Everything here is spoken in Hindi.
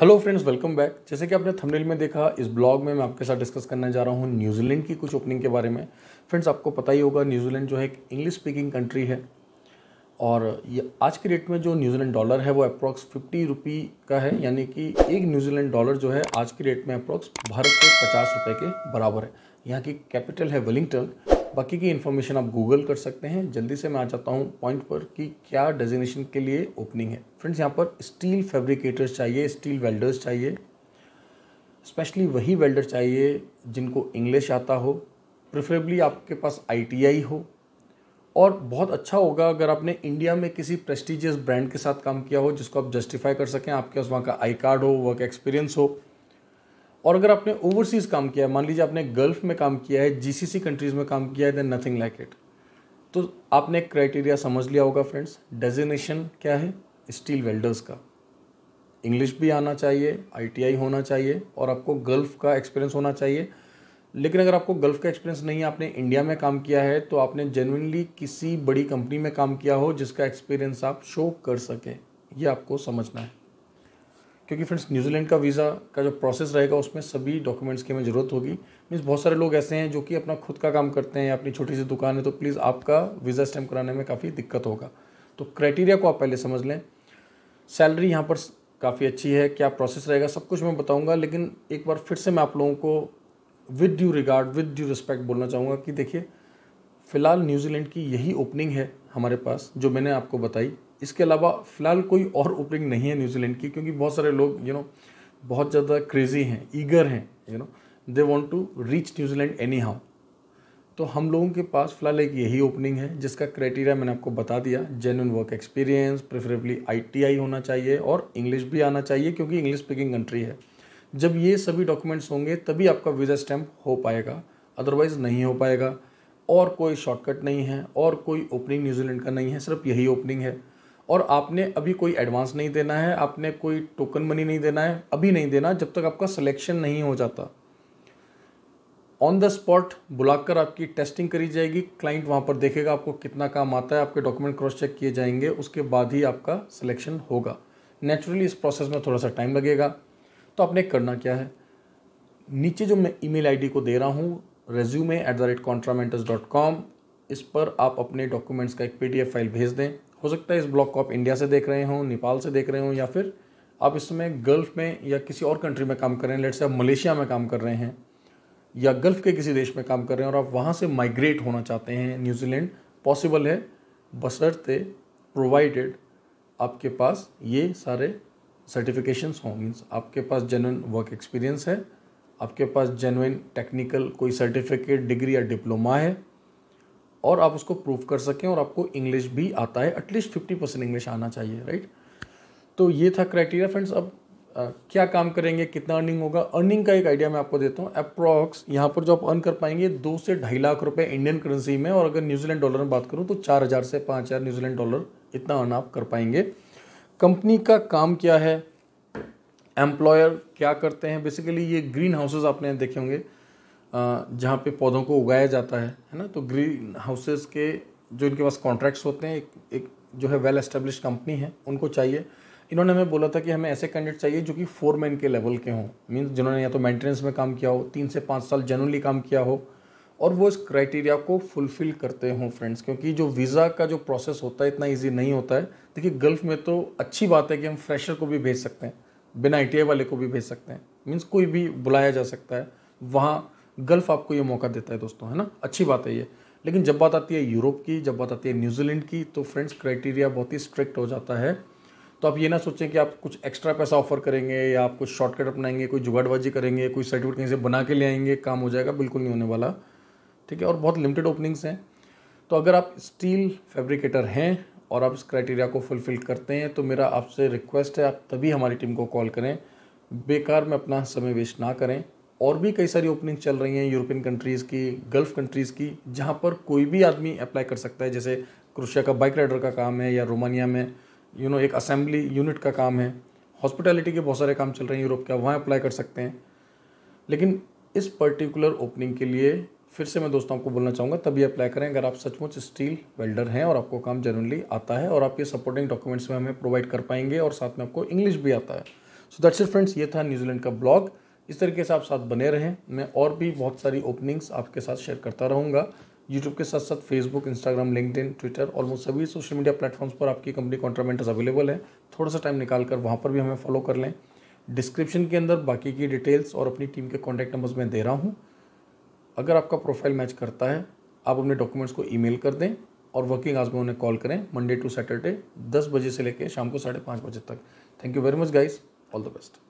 हेलो फ्रेंड्स वेलकम बैक जैसे कि आपने थंबनेल में देखा इस ब्लॉग में मैं आपके साथ डिस्कस करने जा रहा हूँ न्यूजीलैंड की कुछ ओपनिंग के बारे में फ्रेंड्स आपको पता ही होगा न्यूजीलैंड जो है एक इंग्लिश स्पीकिंग कंट्री है और ये आज के डेट में जो न्यूजीलैंड डॉलर है वो अप्रॉक्स फिफ्टी रुपी का है यानी कि एक न्यूजीलैंड डॉलर जो है आज के डेट में अप्रॉक्स भारत के पचास रुपये के बराबर है यहाँ की कैपिटल है वेलिंगटन बाकी की इन्फॉर्मेशन आप गूगल कर सकते हैं जल्दी से मैं आ जाता हूँ पॉइंट पर कि क्या डेजिनेशन के लिए ओपनिंग है फ्रेंड्स यहाँ पर स्टील फैब्रिकेटर्स चाहिए स्टील वेल्डर्स चाहिए स्पेशली वही वेल्डर चाहिए जिनको इंग्लिश आता हो प्रिफरेबली आपके पास आई हो और बहुत अच्छा होगा अगर आपने इंडिया में किसी प्रेस्टिजियस ब्रांड के साथ काम किया हो जिसको आप जस्टिफाई कर सकें आपके पास वहाँ का आई कार्ड हो वर्क एक्सपीरियंस हो और अगर आपने ओवरसीज काम किया है मान लीजिए आपने गल्फ में काम किया है जीसीसी कंट्रीज़ में काम किया है देन नथिंग लाइक इट तो आपने एक क्राइटेरिया समझ लिया होगा फ्रेंड्स डेजिनेशन क्या है स्टील वेल्डर्स का इंग्लिश भी आना चाहिए आईटीआई होना चाहिए और आपको गल्फ का एक्सपीरियंस होना चाहिए लेकिन अगर आपको गल्फ का एक्सपीरियंस नहीं है आपने इंडिया में काम किया है तो आपने जेनुनली किसी बड़ी कंपनी में काम किया हो जिसका एक्सपीरियंस आप शो कर सकें यह आपको समझना है क्योंकि फ्रेंड्स न्यूजीलैंड का वीज़ा का जो प्रोसेस रहेगा उसमें सभी डॉक्यूमेंट्स की हमें ज़रूरत होगी मीन्स बहुत सारे लोग ऐसे हैं जो कि अपना खुद का काम करते हैं अपनी छोटी सी दुकान है तो प्लीज़ आपका वीज़ा स्टैम्प कराने में काफ़ी दिक्कत होगा तो क्राइटेरिया को आप पहले समझ लें सैलरी यहाँ पर काफ़ी अच्छी है क्या प्रोसेस रहेगा सब कुछ मैं बताऊँगा लेकिन एक बार फिर से मैं आप लोगों को with due regard with due respect बोलना चाहूँगा कि देखिए फ़िलहाल न्यूजीलैंड की यही ओपनिंग है हमारे पास जो मैंने आपको बताई इसके अलावा फ़िलहाल कोई और ओपनिंग नहीं है न्यूजीलैंड की क्योंकि बहुत सारे लोग यू नो बहुत ज़्यादा क्रेजी हैं ईगर हैं you know they want to reach New Zealand anyhow तो हम लोगों के पास फ़िलहाल एक यही ओपनिंग है जिसका क्राइटेरिया मैंने आपको बता दिया genuine work experience preferably ITI होना चाहिए और इंग्लिश भी आना चाहिए क्योंकि इंग्लिश स्पीकिंग कंट्री है जब ये सभी डॉक्यूमेंट्स होंगे तभी आपका वीज़ा स्टैम्प हो पाएगा अदरवाइज़ नहीं हो पाएगा और कोई शॉर्टकट नहीं है और कोई ओपनिंग न्यूजीलैंड का नहीं है सिर्फ यही ओपनिंग है और आपने अभी कोई एडवांस नहीं देना है आपने कोई टोकन मनी नहीं देना है अभी नहीं देना जब तक आपका सिलेक्शन नहीं हो जाता ऑन द स्पॉट बुलाकर आपकी टेस्टिंग करी जाएगी क्लाइंट वहाँ पर देखेगा आपको कितना काम आता है आपके डॉक्यूमेंट क्रॉस चेक किए जाएंगे उसके बाद ही आपका सिलेक्शन होगा नेचुरली इस प्रोसेस में थोड़ा सा टाइम लगेगा तो आपने करना क्या है नीचे जो मैं ईमेल आईडी को दे रहा हूँ रेज्यूमे एट द रेट कॉन्ट्रामेंटस डॉट कॉम इस पर आप अपने डॉक्यूमेंट्स का एक पीडीएफ फाइल भेज दें हो सकता है इस ब्लॉग को आप इंडिया से देख रहे हों नेपाल से देख रहे हों या फिर आप इसमें गल्फ़ में या किसी और कंट्री में काम कर रहे हैं लेट से आप मलेशिया में काम कर रहे हैं या गल्फ़ के किसी देश में काम कर रहे हैं और आप वहाँ से माइग्रेट होना चाहते हैं न्यूजीलैंड पॉसिबल है बसरते प्रोवाइडेड आपके पास ये सारे सर्टिफिकेशंस हों मीन्स आपके पास जेनुइन वर्क एक्सपीरियंस है आपके पास जेनुइन टेक्निकल कोई सर्टिफिकेट डिग्री या डिप्लोमा है और आप उसको प्रूव कर सकें और आपको इंग्लिश भी आता है एटलीस्ट फिफ्टी परसेंट इंग्लिश आना चाहिए राइट तो ये था क्राइटेरिया फ्रेंड्स अब आ, क्या काम करेंगे कितना अर्निंग होगा अर्निंग का एक आइडिया मैं आपको देता हूँ अप्रॉक्स यहाँ पर जो आप अर्न कर पाएंगे दो से ढाई लाख रुपये इंडियन करेंसी में और अगर न्यूजीलैंड डॉलर में बात करूँ तो चार हज़ार से पाँच हज़ार न्यूजीलैंड डॉलर इतना अर्न आप कर पाएंगे कंपनी का काम क्या है एम्प्लॉयर क्या करते हैं बेसिकली ये ग्रीन हाउसेज आपने देखे होंगे जहाँ पे पौधों को उगाया जाता है है ना तो ग्रीन हाउसेस के जो इनके पास कॉन्ट्रैक्ट्स होते हैं एक, एक जो है वेल एस्टेब्लिश कंपनी है उनको चाहिए इन्होंने हमें बोला था कि हमें ऐसे कैंडिडेट चाहिए जो कि फोर मैन के लेवल के हों मीन्स जिन्होंने या तो मेंटेनेंस में काम किया हो तीन से पाँच साल जनरली काम किया हो और वो इस क्राइटेरिया को फुलफ़िल करते हों फ्रेंड्स क्योंकि जो वीज़ा का जो प्रोसेस होता है इतना ईजी नहीं होता है देखिए गल्फ़ में तो अच्छी बात है कि हम फ्रेशर को भी भेज सकते हैं बिना आई वाले को भी भेज सकते हैं मीन्स कोई भी बुलाया जा सकता है वहाँ गल्फ आपको ये मौका देता है दोस्तों है ना अच्छी बात है ये लेकिन जब बात आती है यूरोप की जब बात आती है न्यूजीलैंड की तो फ्रेंड्स क्राइटेरिया बहुत ही स्ट्रिक्ट हो जाता है तो आप ये ना सोचें कि आप कुछ एक्स्ट्रा पैसा ऑफर करेंगे या आप कुछ शॉर्टकट अपनाएंगे कोई जुगाड़बाजी करेंगे कोई सर्टिफिकेट कहीं से बना के ले आएंगे काम हो जाएगा बिल्कुल नहीं होने वाला ठीक है और बहुत लिमिटेड ओपनिंग्स हैं तो अगर आप स्टील फैब्रिकेटर हैं और आप इस क्राइटेरिया को फुलफ़िल करते हैं तो मेरा आपसे रिक्वेस्ट है आप तभी हमारी टीम को कॉल करें बेकार में अपना समय वेस्ट ना करें और भी कई सारी ओपनिंग चल रही हैं यूरोपियन कंट्रीज़ की गल्फ़ कंट्रीज़ की जहाँ पर कोई भी आदमी अप्लाई कर सकता है जैसे क्रोशिया का बाइक राइडर का काम है या रोमानिया में यू you नो know, एक असेंबली यूनिट का काम है हॉस्पिटैलिटी के बहुत सारे काम चल रहे हैं यूरोप के वहाँ अप्लाई कर सकते हैं लेकिन इस पर्टिकुलर ओपनिंग के लिए फिर से मैं दोस्तों आपको बोलना चाहूँगा तभी अप्लाई करें अगर आप सचमुच स्टील वेल्डर हैं और आपको काम जनरली आता है और आप ये सपोर्टिंग डॉक्यूमेंट्स में हमें प्रोवाइड कर पाएंगे और साथ में आपको इंग्लिश भी आता है सो दैट्स इट फ्रेंड्स ये था न्यूजीलैंड का ब्लॉग इस तरीके से आप साथ बने रहें मैं और भी बहुत सारी ओपनिंग्स आपके साथ शेयर करता रहूँगा यूट्यूब के साथ साथ Facebook Instagram LinkedIn Twitter almost सभी सोशल मीडिया प्लेटफॉर्म्स पर आपकी कंपनी कॉन्ट्रामेंटर्स अवेलेबल है थोड़ा सा टाइम निकाल कर वहाँ पर भी हमें फॉलो कर लें डिस्क्रिप्शन के अंदर बाकी की डिटेल्स और अपनी टीम के कॉन्टैक्ट नंबर्स मैं दे रहा हूँ अगर आपका प्रोफाइल मैच करता है आप अपने डॉक्यूमेंट्स को ई कर दें और वर्किंग आवर्स में उन्हें कॉल करें मंडे टू सैटरडे दस बजे से लेकर शाम को साढ़े पाँच बजे तक thank you very much guys all the best